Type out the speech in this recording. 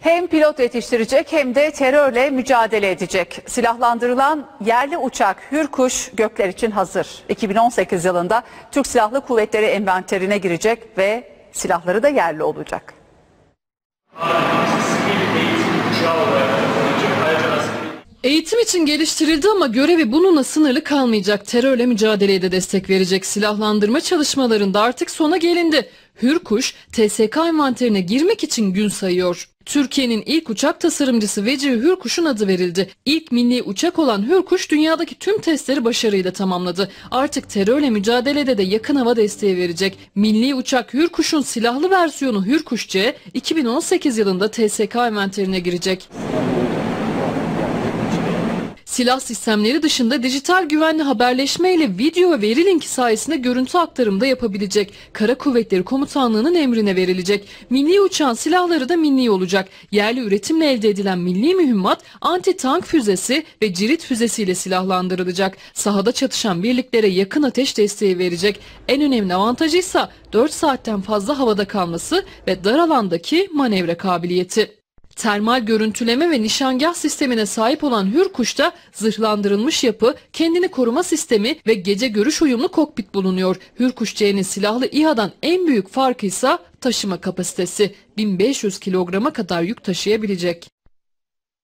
Hem pilot yetiştirecek hem de terörle mücadele edecek. Silahlandırılan yerli uçak Hürkuş gökler için hazır. 2018 yılında Türk Silahlı Kuvvetleri envanterine girecek ve silahları da yerli olacak. Eğitim için geliştirildi ama görevi bununla sınırlı kalmayacak. Terörle mücadeleye de destek verecek silahlandırma çalışmalarında artık sona gelindi. Hürkuş, TSK envanterine girmek için gün sayıyor. Türkiye'nin ilk uçak tasarımcısı Vecihi Hürkuş'un adı verildi. İlk milli uçak olan Hürkuş dünyadaki tüm testleri başarıyla tamamladı. Artık terörle mücadelede de yakın hava desteği verecek. Milli uçak Hürkuş'un silahlı versiyonu Hürkuş C 2018 yılında TSK envanterine girecek. Silah sistemleri dışında dijital güvenli haberleşme ile video ve veri linki sayesinde görüntü aktarımda yapabilecek. Kara Kuvvetleri Komutanlığı'nın emrine verilecek. Milli uçan silahları da milli olacak. Yerli üretimle elde edilen milli mühimmat anti-tank füzesi ve cirit füzesiyle silahlandırılacak. Sahada çatışan birliklere yakın ateş desteği verecek. En önemli avantajı ise 4 saatten fazla havada kalması ve dar alandaki manevra kabiliyeti. Termal görüntüleme ve nişangah sistemine sahip olan Hürkuş'ta zırhlandırılmış yapı, kendini koruma sistemi ve gece görüş uyumlu kokpit bulunuyor. Hürkuş C'nin silahlı İHA'dan en büyük farkı ise taşıma kapasitesi. 1500 kilograma kadar yük taşıyabilecek.